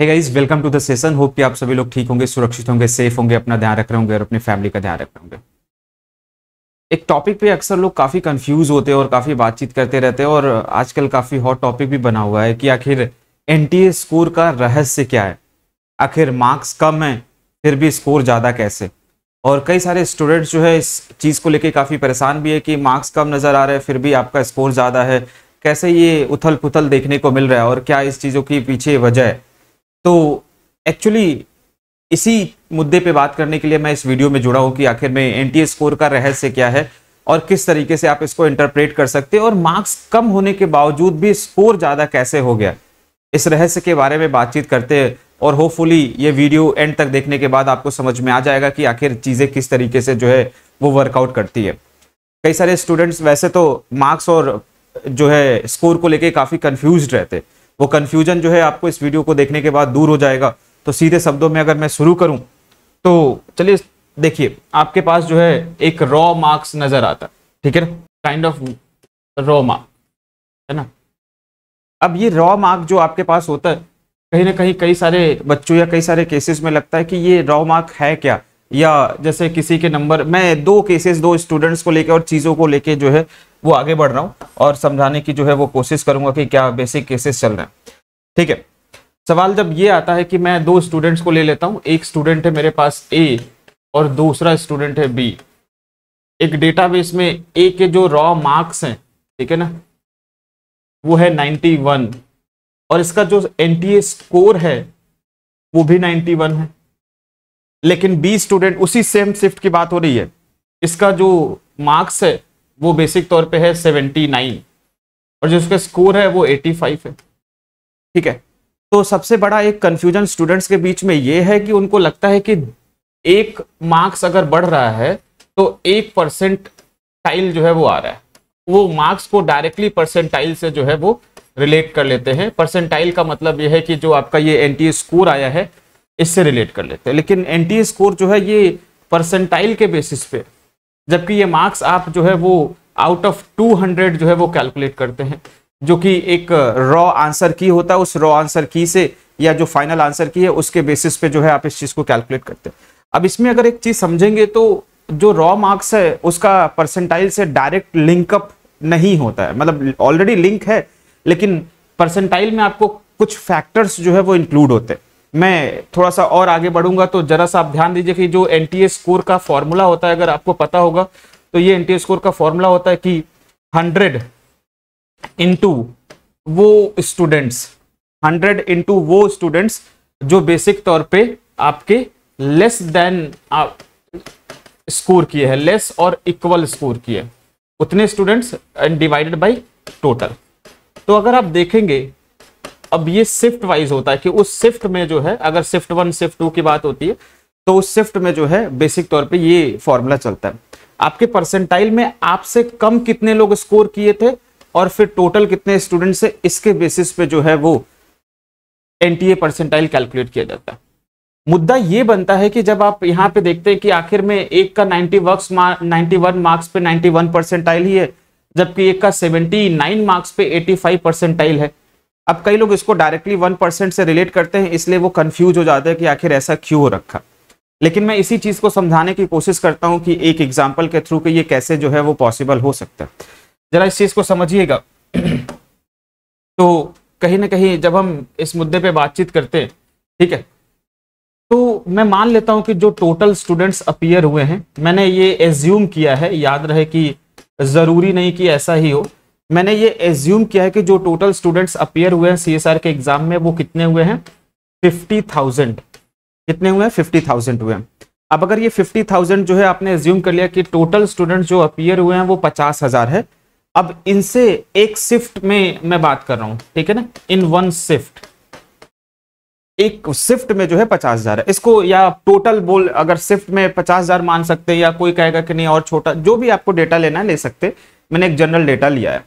hey guys welcome to the session hope कि आप सभी लोग ठीक होंगे सुरक्षित होंगे सेफ होंगे अपना ध्यान रख रहे होंगे और अपनी फैमिली का ध्यान रख रहे होंगे एक टॉपिक पे अक्सर लोग काफ़ी कंफ्यूज होते हैं और काफ़ी बातचीत करते रहते हैं और आजकल काफ़ी हॉट टॉपिक भी बना हुआ है कि आखिर एन स्कोर का रहस्य क्या है आखिर मार्क्स कम है फिर भी स्कोर ज़्यादा कैसे और कई सारे स्टूडेंट्स जो है इस चीज़ को लेकर काफ़ी परेशान भी है कि मार्क्स कम नज़र आ रहे हैं फिर भी आपका स्कोर ज़्यादा है कैसे ये उथल पुथल देखने को मिल रहा है और क्या इस चीज़ों की पीछे वजह है तो एक्चुअली इसी मुद्दे पे बात करने के लिए मैं इस वीडियो में जुड़ा हूँ कि आखिर में एनटीए स्कोर का रहस्य क्या है और किस तरीके से आप इसको इंटरप्रेट कर सकते हैं और मार्क्स कम होने के बावजूद भी स्कोर ज़्यादा कैसे हो गया इस रहस्य के बारे में बातचीत करते हैं और होपफुली ये वीडियो एंड तक देखने के बाद आपको समझ में आ जाएगा कि आखिर चीज़ें किस तरीके से जो है वो वर्कआउट करती है कई सारे स्टूडेंट्स वैसे तो मार्क्स और जो है स्कोर को लेके काफ़ी कन्फ्यूज रहते हैं वो कन्फ्यूजन जो है आपको इस वीडियो को देखने के बाद दूर हो जाएगा तो सीधे शब्दों में अगर मैं शुरू करूँ तो चलिए देखिए आपके पास जो है एक रॉ मार्क्स नज़र आता ठीक है ना काइंड ऑफ रॉ मार्क है ना अब ये रॉ मार्क जो आपके पास होता है कहीं ना कहीं कई सारे बच्चों या कई सारे केसेस में लगता है कि ये रॉ मार्क है क्या या जैसे किसी के नंबर मैं दो केसेस दो स्टूडेंट्स को लेकर और चीज़ों को लेके जो है वो आगे बढ़ रहा हूँ और समझाने की जो है वो कोशिश करूंगा कि क्या बेसिक केसेस चल रहे हैं ठीक है सवाल जब ये आता है कि मैं दो स्टूडेंट्स को ले लेता हूँ एक स्टूडेंट है मेरे पास ए और दूसरा स्टूडेंट है बी एक डेटाबेस में ए के जो रॉ मार्क्स हैं ठीक है ना वो है 91 और इसका जो एन स्कोर है वो भी 91 है लेकिन बी स्टूडेंट उसी सेम शिफ्ट की बात हो रही है इसका जो मार्क्स है वो बेसिक तौर पे है 79 और जो उसका स्कोर है वो 85 है ठीक है तो सबसे बड़ा एक कंफ्यूजन स्टूडेंट्स के बीच में ये है कि उनको लगता है कि एक मार्क्स अगर बढ़ रहा है तो एक परसेंट टाइल जो है वो आ रहा है वो मार्क्स को डायरेक्टली परसेंटाइल से जो है वो रिलेट कर लेते हैं परसेंटाइल का मतलब यह है कि जो आपका ये एन स्कोर आया है इससे रिलेट कर लेते हैं लेकिन एन स्कोर जो है ये परसेंटाइल के बेसिस पे जबकि ये मार्क्स आप जो है वो आउट ऑफ 200 जो है वो कैलकुलेट करते हैं जो कि एक रॉ आंसर की होता है उस रॉ आंसर की से या जो फाइनल आंसर की है उसके बेसिस पे जो है आप इस चीज़ को कैलकुलेट करते हैं अब इसमें अगर एक चीज़ समझेंगे तो जो रॉ मार्क्स है उसका परसेंटाइल से डायरेक्ट लिंकअप नहीं होता है मतलब ऑलरेडी लिंक है लेकिन परसेंटाइल में आपको कुछ फैक्टर्स जो है वो इंक्लूड होते हैं मैं थोड़ा सा और आगे बढ़ूंगा तो जरा सा आप ध्यान दीजिए कि जो एन स्कोर का फॉर्मूला होता है अगर आपको पता होगा तो ये एन स्कोर का फॉर्मूला होता है कि हंड्रेड इंटू वो स्टूडेंट्स हंड्रेड इंटू वो स्टूडेंट्स जो बेसिक तौर पे आपके लेस देन आप स्कोर किए हैं लेस और इक्वल स्कोर किए उतने students and divided by total तो अगर आप देखेंगे अब ये शिफ्ट वाइज होता है कि उस शिफ्ट में जो है अगर शिफ्ट वन शिफ्ट टू की बात होती है तो उस शिफ्ट में जो है बेसिक तौर पे ये फॉर्मूला चलता है आपके परसेंटाइल में आपसे कम कितने लोग स्कोर किए थे और फिर टोटल कितने स्टूडेंट से इसके बेसिस पे जो है वो एनटीए परसेंटाइल कैलकुलेट किया जाता है मुद्दा ये बनता है कि जब आप यहाँ पे देखते हैं कि आखिर में एक का 90 वर्क्स नाइन्टी वन मार्क्स पे 91 परसेंटाइल ही है जबकि एक का 79 मार्क्स पे 85 परसेंटाइल है अब कई लोग इसको डायरेक्टली वन परसेंट से रिलेट करते हैं इसलिए वो कंफ्यूज हो जाते हैं कि आखिर ऐसा क्यों हो रखा लेकिन मैं इसी चीज़ को समझाने की कोशिश करता हूँ कि एक एग्जाम्पल के थ्रू कि ये कैसे जो है वो पॉसिबल हो सकता है जरा इस चीज़ को समझिएगा तो कहीं ना कहीं जब हम इस मुद्दे पर बातचीत करते हैं ठीक है तो मैं मान लेता हूं कि जो टोटल स्टूडेंट्स अपियर हुए हैं मैंने ये एज्यूम किया है याद रहे कि ज़रूरी नहीं कि ऐसा ही हो मैंने ये एज्यूम किया है कि जो टोटल स्टूडेंट्स अपियर हुए हैं सी के एग्जाम में वो कितने हुए हैं फिफ्टी थाउजेंड कितने हुए हैं फिफ्टी थाउजेंड हुए हैं अब अगर ये फिफ्टी थाउजेंड जो है आपने एज्यूम कर लिया कि टोटल स्टूडेंट जो अपियर हुए हैं वो पचास हजार है अब इनसे एक शिफ्ट में मैं बात कर रहा हूं ठीक है ना इन वन शिफ्ट एक शिफ्ट में जो है पचास हजार है इसको या टोटल बोल अगर शिफ्ट में पचास हजार मान सकते हैं या कोई कहेगा कि नहीं और छोटा जो भी आपको डेटा लेना है ले सकते मैंने एक जनरल डेटा लिया है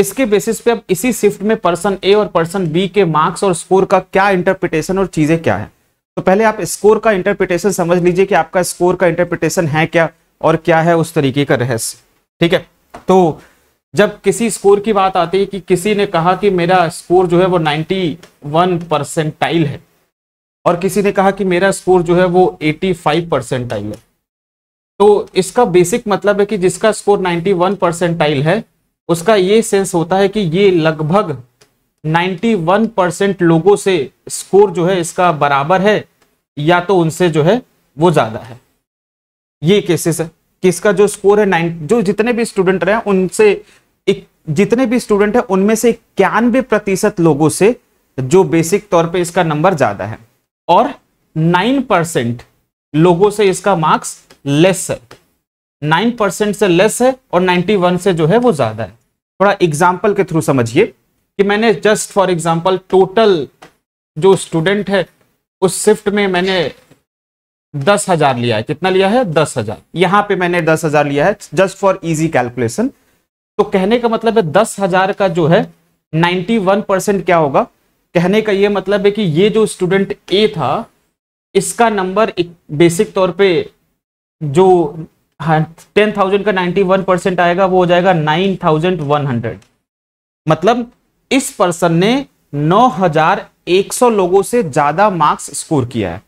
इसके बेसिस पे अब इसी शिफ्ट में पर्सन ए और पर्सन बी के मार्क्स और स्कोर का क्या इंटरप्रिटेशन और चीजें क्या है तो पहले आप स्कोर का इंटरप्रिटेशन समझ लीजिए कि आपका स्कोर का इंटरप्रिटेशन है क्या और क्या है उस तरीके का रहस्य ठीक है तो जब किसी स्कोर की बात आती है कि किसी ने कहा कि मेरा स्कोर जो है वो 91 परसेंटाइल है और किसी ने कहा कि मेरा स्कोर जो है वो 85 परसेंटाइल है तो इसका बेसिक मतलब है कि जिसका स्कोर 91 परसेंटाइल है उसका ये सेंस होता है कि ये लगभग 91 परसेंट लोगों से स्कोर जो है इसका बराबर है या तो उनसे जो है वो ज्यादा है ये केसेस है कि इसका जो स्कोर है नाइन जो जितने भी स्टूडेंट रहे उनसे एक, जितने भी स्टूडेंट है उनमें से इक्यानवे प्रतिशत लोगों से जो बेसिक तौर पे इसका नंबर ज्यादा है और नाइन परसेंट लोगों से इसका मार्क्स लेस है नाइन परसेंट से लेस है और नाइनटी वन से जो है वो ज्यादा है थोड़ा एग्जाम्पल के थ्रू समझिए कि मैंने जस्ट फॉर एग्जाम्पल टोटल जो स्टूडेंट है उस शिफ्ट में मैंने दस हजार लिया है कितना लिया है दस हजार यहां पर मैंने दस हजार लिया है जस्ट फॉर इजी कैलकुलेशन तो कहने का मतलब है दस हजार का जो है नाइन्टी वन परसेंट क्या होगा कहने का ये मतलब है कि ये जो स्टूडेंट ए था इसका नंबर बेसिक तौर पे जो टेन हाँ, थाउजेंड का नाइन्टी वन परसेंट आएगा वो हो जाएगा नाइन थाउजेंड वन हंड्रेड मतलब इस पर्सन ने नौ हजार एक सौ लोगों से ज्यादा मार्क्स स्कोर किया है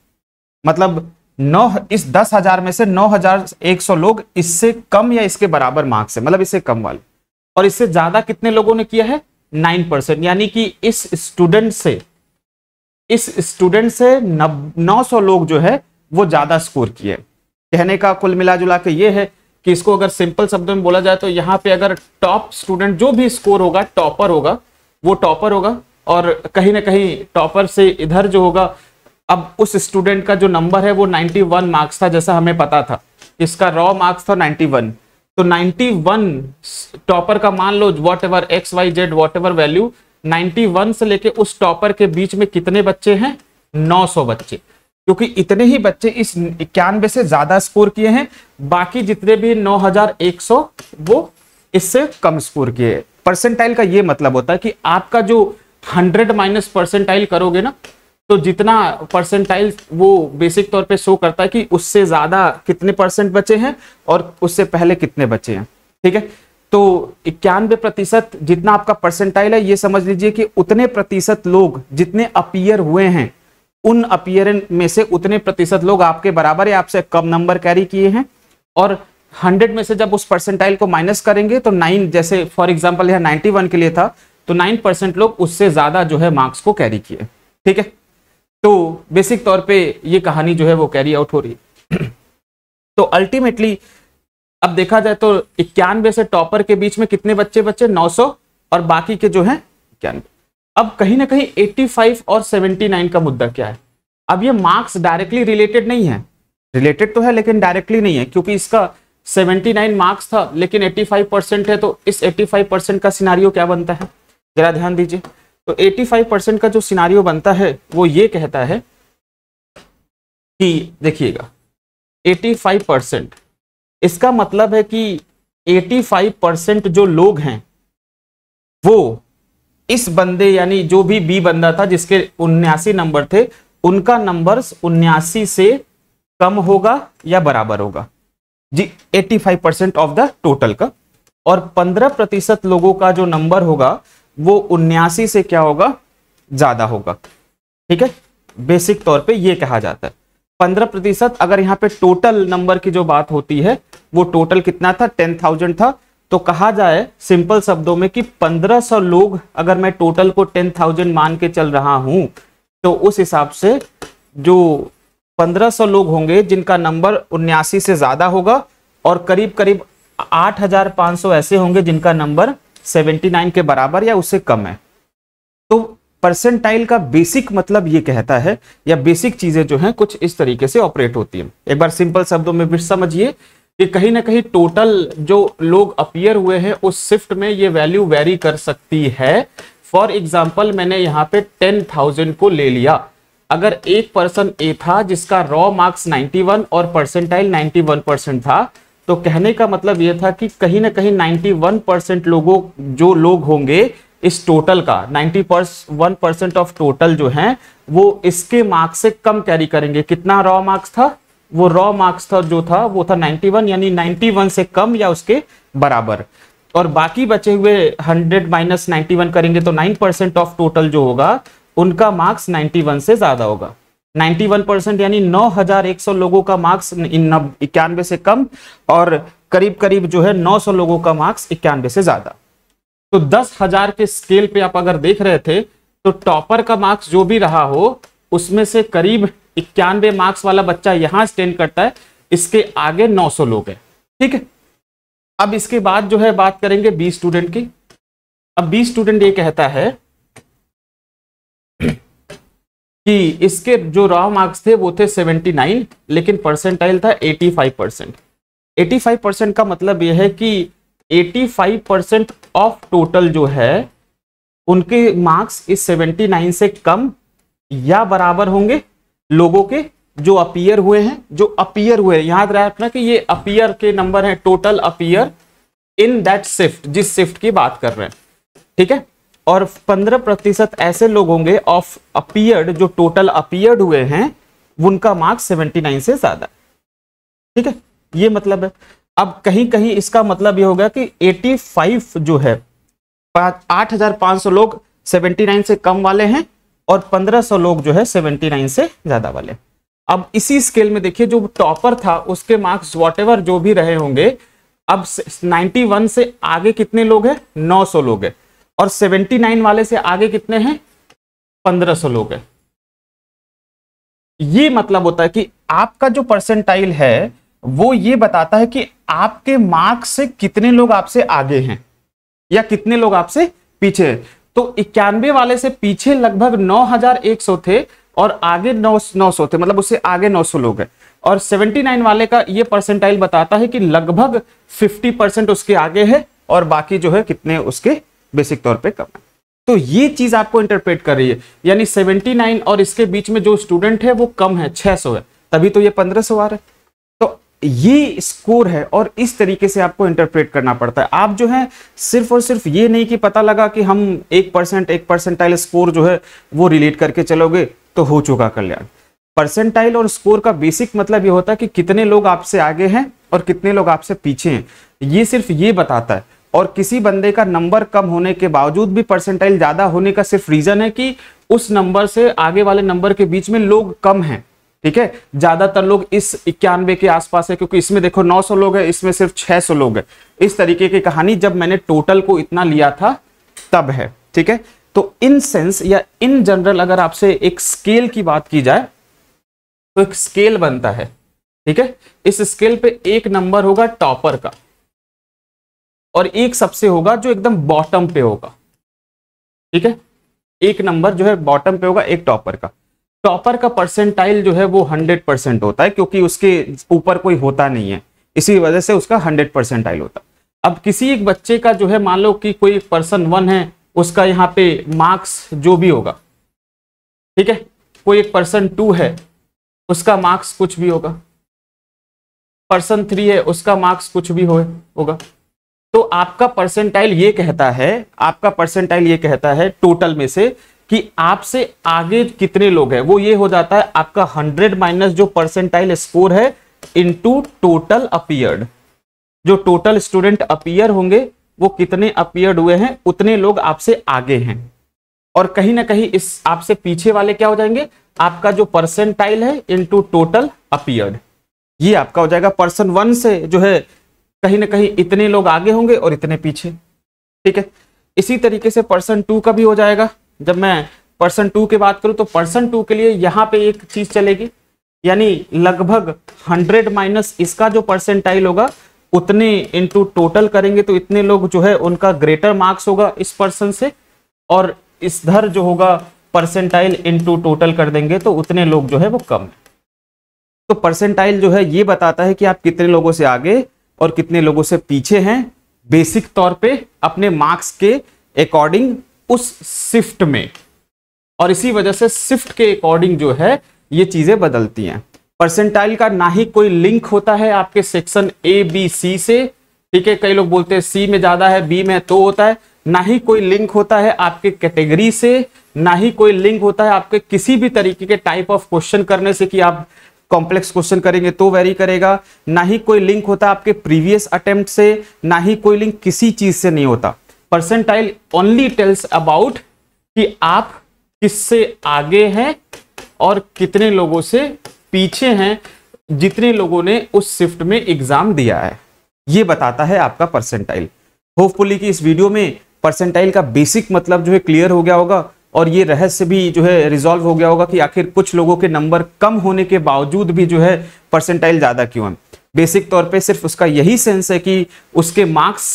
मतलब नौ इस दस हजार में से नौ हजार एक सौ लोग इससे कम या इसके बराबर मार्क्स है मतलब इससे कम वाले और इससे ज्यादा कितने लोगों ने किया है नाइन परसेंट यानी कि इस स्टूडेंट से इस स्टूडेंट से नौ सौ लोग जो है वो ज्यादा स्कोर किए कहने का कुल मिला जुला के ये है कि इसको अगर सिंपल शब्दों में बोला जाए तो यहाँ पे अगर टॉप स्टूडेंट जो भी स्कोर होगा टॉपर होगा वो टॉपर होगा और कहीं ना कहीं टॉपर से इधर जो होगा अब उस स्टूडेंट का जो नंबर है वो 91 मार्क्स था जैसा हमें पता था इसका रॉ मार्क्स था 91 तो 91 टॉपर का मान लो whatever X Y Z whatever value 91 से लेके उस टॉपर के बीच में कितने बच्चे हैं 900 बच्चे क्योंकि इतने ही बच्चे इस इक्यानवे से ज्यादा स्कोर किए हैं बाकी जितने भी 9100 वो इससे कम स्कोर किए परसेंटाइल का ये मतलब होता है कि आपका जो 100 माइनस परसेंटाइल करोगे ना तो जितना परसेंटाइल वो बेसिक तौर पे शो करता है कि उससे ज्यादा कितने परसेंट बचे हैं और उससे पहले कितने बचे हैं ठीक है तो इक्यानवे प्रतिशत जितना आपका परसेंटाइल है ये समझ लीजिए कि उतने प्रतिशत लोग जितने अपियर हुए हैं उन अपियर में से उतने प्रतिशत लोग आपके बराबर या आपसे कम नंबर कैरी किए हैं और 100 में से जब उस परसेंटाइल को माइनस करेंगे तो 9 जैसे फॉर एग्जांपल यह 91 के लिए था तो 9 परसेंट लोग उससे ज़्यादा जो है मार्क्स को कैरी किए ठीक है तो बेसिक तौर पे ये कहानी जो है वो कैरी आउट हो रही तो अल्टीमेटली अब देखा जाए तो इक्यानवे से टॉपर के बीच में कितने बच्चे बच्चे नौ और बाकी के जो है इक्यानवे अब कहीं ना कहीं 85 और 79 का मुद्दा क्या है अब ये मार्क्स डायरेक्टली रिलेटेड नहीं है रिलेटेड तो है लेकिन डायरेक्टली नहीं है क्योंकि इसका 79 मार्क्स था लेकिन 85 परसेंट है तो इस 85 परसेंट का सिनारियो क्या बनता है जरा ध्यान दीजिए तो 85 परसेंट का जो सिनारियो बनता है वो ये कहता है कि देखिएगा एटी परसेंट इसका मतलब है कि एटी परसेंट जो लोग हैं वो इस बंदे यानी जो भी बी बंदा था जिसके उन्यासी नंबर थे उनका नंबर उन्यासी से कम होगा या बराबर होगा जी 85 परसेंट ऑफ द टोटल का और 15 प्रतिशत लोगों का जो नंबर होगा वो उन्यासी से क्या होगा ज्यादा होगा ठीक है बेसिक तौर पे ये कहा जाता है 15 प्रतिशत अगर यहाँ पे टोटल नंबर की जो बात होती है वो टोटल कितना था 10,000 था तो कहा जाए सिंपल शब्दों में कि 1500 लोग अगर मैं टोटल को 10,000 मान के चल रहा हूं तो उस हिसाब से जो 1500 लोग होंगे जिनका नंबर उन्यासी से ज्यादा होगा और करीब करीब 8,500 ऐसे होंगे जिनका नंबर 79 के बराबर या उससे कम है तो परसेंटाइल का बेसिक मतलब ये कहता है या बेसिक चीजें जो हैं कुछ इस तरीके से ऑपरेट होती हैं एक बार सिंपल शब्दों में फिर समझिए कि कहीं ना कहीं टोटल जो लोग अपियर हुए हैं उस शिफ्ट में ये वैल्यू वेरी कर सकती है फॉर एग्जाम्पल मैंने यहाँ पे टेन थाउजेंड को ले लिया अगर एक पर्सन ए था जिसका रॉ मार्क्स 91 और परसेंटाइल 91 परसेंट था तो कहने का मतलब यह था कि कहीं ना कहीं 91 परसेंट लोगों जो लोग होंगे इस टोटल का 90 वन परसेंट ऑफ टोटल जो हैं वो इसके मार्क्स से कम कैरी करेंगे कितना रॉ मार्क्स था वो रॉ मार्क्स था जो था वो था 91 यानी 91 से कम या उसके बराबर और बाकी बचे हुए 100 माइनस 91 करेंगे तो 9 परसेंट ऑफ टोटल जो होगा उनका मार्क्स 91 से ज्यादा होगा 91 परसेंट यानी 9,100 लोगों का मार्क्स इक्यानवे से कम और करीब करीब जो है 900 लोगों का मार्क्स इक्यानवे से ज्यादा तो दस के स्केल पे आप अगर देख रहे थे तो टॉपर का मार्क्स जो भी रहा हो उसमें से करीब इक्यानवे मार्क्स वाला बच्चा यहां स्टैंड करता है इसके आगे 900 लोग हैं ठीक है अब इसके बाद जो है बात करेंगे बी स्टूडेंट की अब बी स्टूडेंट ये कहता है कि इसके जो रॉ मार्क्स थे वो थे 79 लेकिन परसेंटाइल था 85 परसेंट एटी परसेंट का मतलब यह है कि 85 परसेंट ऑफ टोटल जो है उनके मार्क्स इस 79 से कम या बराबर होंगे लोगों के जो अपियर हुए हैं जो अपीयर हुए हैं याद रखना कि ये अपियर के नंबर है total appear in that shift जिस शिफ्ट की बात कर रहे हैं ठीक है और 15 प्रतिशत ऐसे लोग होंगे ऑफ अपीयर्ड जो टोटल अपियर्ड हुए हैं उनका मार्क्स 79 से ज्यादा ठीक है ये मतलब है अब कहीं कहीं इसका मतलब ये होगा कि 85 जो है आठ हजार पांच सौ लोग नाइन से कम वाले हैं और 1500 लोग जो है 79 से ज़्यादा वाले अब इसी स्केल में देखिए जो टॉपर था उसके मार्क्स वॉट जो भी रहे होंगे अब 91 से आगे कितने लोग हैं 900 लोग हैं और 79 वाले से आगे कितने हैं 1500 लोग हैं ये मतलब होता है कि आपका जो परसेंटाइल है वो ये बताता है कि आपके मार्क्स से कितने लोग आपसे आगे हैं या कितने लोग आपसे पीछे हैं तो इक्यानवे वाले से पीछे लगभग 9100 थे और आगे 900 थे मतलब उससे आगे 900 लोग हैं और 79 वाले का ये परसेंटाइल बताता है कि लगभग 50 परसेंट उसके आगे है और बाकी जो है कितने उसके बेसिक तौर पे कम है तो ये चीज आपको इंटरप्रेट कर रही है यानी 79 और इसके बीच में जो स्टूडेंट है वो कम है सौ है तभी तो ये सौ आ रहा है ये स्कोर है और इस तरीके से आपको इंटरप्रेट करना पड़ता है आप जो है सिर्फ और सिर्फ ये नहीं कि पता लगा कि हम एक परसेंट एक परसेंटाइल स्कोर जो है वो रिलेट करके चलोगे तो हो चुका कल्याण परसेंटाइल और स्कोर का बेसिक मतलब ये होता है कि कितने लोग आपसे आगे हैं और कितने लोग आपसे पीछे हैं ये सिर्फ ये बताता है और किसी बंदे का नंबर कम होने के बावजूद भी परसेंटाइल ज़्यादा होने का सिर्फ रीज़न है कि उस नंबर से आगे वाले नंबर के बीच में लोग कम हैं ठीक है ज्यादातर लोग इस इक्यानवे के आसपास है क्योंकि इसमें देखो 900 लोग है इसमें सिर्फ 600 लोग है इस तरीके की कहानी जब मैंने टोटल को इतना लिया था तब है ठीक है तो इन सेंस या इन जनरल अगर आपसे एक स्केल की बात की जाए तो एक स्केल बनता है ठीक है इस स्केल पे एक नंबर होगा टॉपर का और एक सबसे होगा जो एकदम बॉटम पे होगा ठीक है एक नंबर जो है बॉटम पे होगा एक टॉपर का टॉपर का परसेंटाइल जो है वो हंड्रेड परसेंट होता है क्योंकि उसके ऊपर कोई होता नहीं है इसी वजह से उसका हंड्रेड परसेंटाइल होता है अब किसी एक बच्चे का जो है मान लो कि कोई पर्सन वन है उसका यहाँ पे मार्क्स जो भी होगा ठीक है कोई एक पर्सन टू है उसका मार्क्स कुछ भी होगा पर्सन थ्री है उसका मार्क्स कुछ भी हो, होगा तो आपका परसेंटाइल ये कहता है आपका परसेंटाइल ये कहता है टोटल में से कि आपसे आगे कितने लोग हैं वो ये हो जाता है आपका हंड्रेड माइनस जो परसेंटाइल स्कोर है इनटू टोटल अपियर्ड जो टोटल स्टूडेंट अपियर होंगे वो कितने अपियर्ड हुए हैं उतने लोग आपसे आगे हैं और कहीं ना कहीं इस आपसे पीछे वाले क्या हो जाएंगे आपका जो परसेंटाइल है इनटू टोटल अपियर्ड ये आपका हो जाएगा पर्सन वन से जो है कहीं ना कहीं इतने लोग आगे होंगे और इतने पीछे ठीक है इसी तरीके से पर्सन टू का भी हो जाएगा जब मैं पर्सन टू की बात करूं तो पर्सन टू के लिए यहाँ पे एक चीज चलेगी यानी लगभग हंड्रेड माइनस इसका जो परसेंटाइल होगा उतने इनटू टोटल करेंगे तो इतने लोग जो है उनका ग्रेटर मार्क्स होगा इस पर्सन से और इस धर जो होगा परसेंटाइल इनटू टोटल कर देंगे तो उतने लोग जो है वो कम है तो परसेंटाइल जो है ये बताता है कि आप कितने लोगों से आगे और कितने लोगों से पीछे हैं बेसिक तौर पे अपने मार्क्स के अकॉर्डिंग उस शिफ्ट में और इसी वजह से शिफ्ट के अकॉर्डिंग जो है ये चीजें बदलती हैं परसेंटाइल का ना ही कोई लिंक होता है आपके सेक्शन ए बी सी से ठीक है कई लोग बोलते हैं सी में ज्यादा है बी में तो होता है ना ही कोई लिंक होता है आपके कैटेगरी से ना ही कोई लिंक होता है आपके किसी भी तरीके के टाइप ऑफ क्वेश्चन करने से कि आप कॉम्प्लेक्स क्वेश्चन करेंगे तो वेरी करेगा ना ही कोई लिंक होता है आपके प्रीवियस अटेम्प्ट से ना ही कोई लिंक किसी चीज से नहीं होता परसेंटाइल ओनली टेल्स अबाउट कि आप किससे आगे हैं और कितने लोगों से पीछे हैं जितने लोगों ने उस शिफ्ट में एग्जाम दिया है ये बताता है आपका परसेंटाइल होपफुली कि इस वीडियो में परसेंटाइल का बेसिक मतलब जो है क्लियर हो गया होगा और ये रहस्य भी जो है रिजॉल्व हो गया होगा कि आखिर कुछ लोगों के नंबर कम होने के बावजूद भी जो है परसेंटाइल ज़्यादा क्यों है बेसिक तौर पे सिर्फ उसका यही सेंस है कि उसके मार्क्स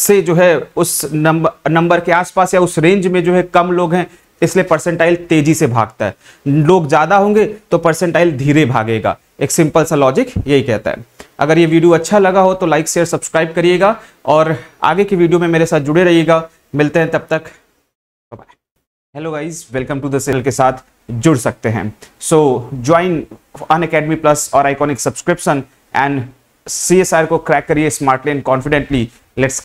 से जो है उस नंबर नंबर के आसपास या उस रेंज में जो है कम लोग हैं इसलिए परसेंटाइल तेजी से भागता है लोग ज़्यादा होंगे तो परसेंटाइल धीरे भागेगा एक सिंपल सा लॉजिक यही कहता है अगर ये वीडियो अच्छा लगा हो तो लाइक शेयर सब्सक्राइब करिएगा और आगे की वीडियो में मेरे साथ जुड़े रहिएगा मिलते हैं तब तक bye hello guys welcome to the cell के साथ जुड़ सकते हैं so join Unacademy plus और आइकॉनिक सब्सक्रिप्शन एंड सी को क्रैक करिए स्मार्टली एंड कॉन्फिडेंटली लेट्स